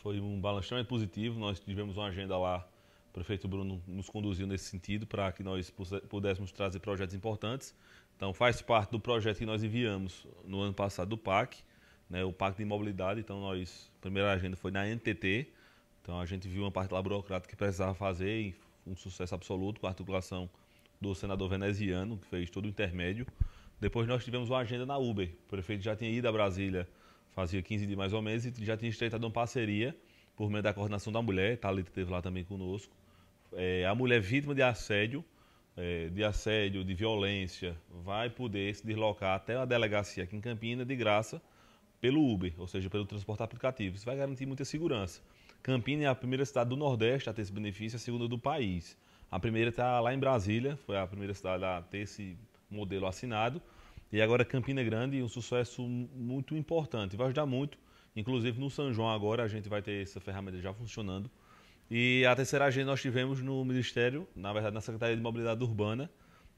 foi um balanço extremamente positivo. Nós tivemos uma agenda lá, o prefeito Bruno nos conduziu nesse sentido para que nós pudéssemos trazer projetos importantes. Então, faz parte do projeto que nós enviamos no ano passado do PAC, né, o Pacto de Mobilidade. Então, nós, a primeira agenda foi na NTT. Então, a gente viu uma parte lá burocrática que precisava fazer, e um sucesso absoluto com a articulação do senador veneziano, que fez todo o intermédio. Depois, nós tivemos uma agenda na Uber. O prefeito já tinha ido a Brasília fazia 15 dias mais ou menos, e já tinha estreitado uma parceria por meio da coordenação da mulher, Thalita esteve lá também conosco. É, a mulher vítima de assédio, é, de assédio, de violência, vai poder se deslocar até a delegacia aqui em Campina de graça pelo Uber, ou seja, pelo transporte aplicativo. Isso vai garantir muita segurança. Campina é a primeira cidade do Nordeste a ter esse benefício, a segunda do país. A primeira está lá em Brasília, foi a primeira cidade a ter esse modelo assinado. E agora Campina Grande, um sucesso muito importante. Vai ajudar muito, inclusive no São João agora a gente vai ter essa ferramenta já funcionando. E a terceira agenda nós tivemos no Ministério, na verdade na Secretaria de Mobilidade Urbana,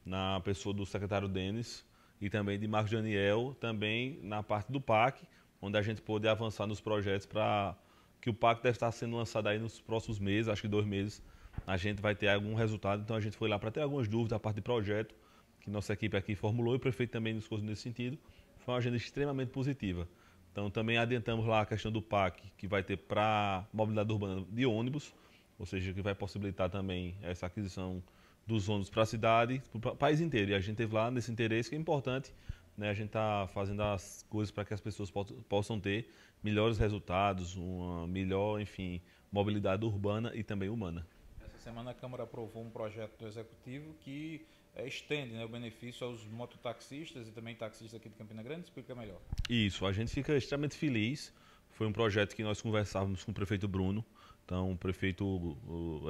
na pessoa do secretário Denis e também de Marcos Daniel, também na parte do PAC, onde a gente pôde avançar nos projetos para que o PAC deve estar sendo lançado aí nos próximos meses, acho que dois meses, a gente vai ter algum resultado. Então a gente foi lá para ter algumas dúvidas, a parte de projeto, que nossa equipe aqui formulou e o prefeito também nos coisou nesse sentido, foi uma agenda extremamente positiva. Então também adiantamos lá a questão do PAC, que vai ter para mobilidade urbana de ônibus, ou seja, que vai possibilitar também essa aquisição dos ônibus para a cidade, para o país inteiro. E a gente teve lá nesse interesse que é importante, né? A gente está fazendo as coisas para que as pessoas possam ter melhores resultados, uma melhor, enfim, mobilidade urbana e também humana. Semana a Câmara aprovou um projeto do Executivo que eh, estende né, o benefício aos mototaxistas e também taxistas aqui de Campina Grande. Explica melhor. Isso, a gente fica extremamente feliz. Foi um projeto que nós conversávamos com o prefeito Bruno. Então, o prefeito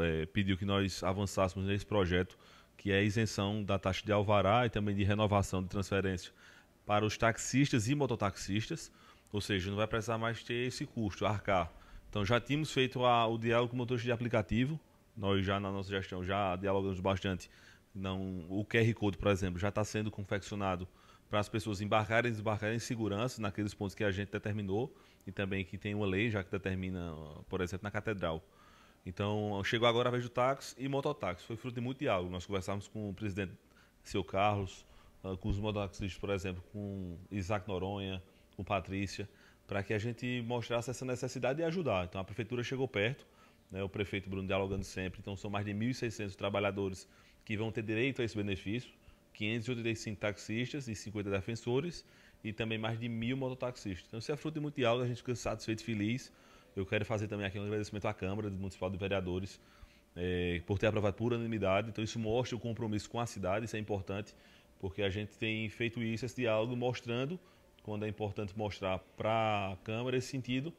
é, pediu que nós avançássemos nesse projeto, que é a isenção da taxa de alvará e também de renovação de transferência para os taxistas e mototaxistas. Ou seja, não vai precisar mais ter esse custo, arcar. Então, já tínhamos feito a, o diálogo com o motorista de aplicativo, nós já na nossa gestão já dialogamos bastante. Não, o QR Code, por exemplo, já está sendo confeccionado para as pessoas embarcarem e desembarcarem em segurança naqueles pontos que a gente determinou e também que tem uma lei já que determina, por exemplo, na Catedral. Então, chegou agora a vez do táxi e mototáxi. Foi fruto de muito diálogo. Nós conversamos com o presidente Seu Carlos, ah, com os mototaxistas, por exemplo, com Isaac Noronha, com Patrícia, para que a gente mostrasse essa necessidade de ajudar. Então, a prefeitura chegou perto, né, o prefeito Bruno dialogando sempre. Então, são mais de 1.600 trabalhadores que vão ter direito a esse benefício, 585 taxistas e 50 defensores e também mais de mil mototaxistas. Então, isso é fruto de muito diálogo, a gente fica satisfeito e feliz. Eu quero fazer também aqui um agradecimento à Câmara do Municipal de Vereadores é, por ter aprovado por unanimidade. Então, isso mostra o compromisso com a cidade, isso é importante, porque a gente tem feito isso, esse diálogo, mostrando quando é importante mostrar para a Câmara esse sentido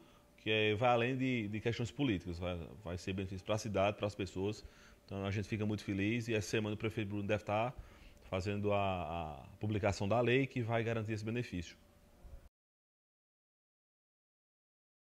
que é, vai além de, de, questões políticas, vai, vai ser benefício para a cidade, para as pessoas. Então a gente fica muito feliz e essa semana o prefeito Bruno deve estar tá fazendo a, a publicação da lei que vai garantir esse benefício.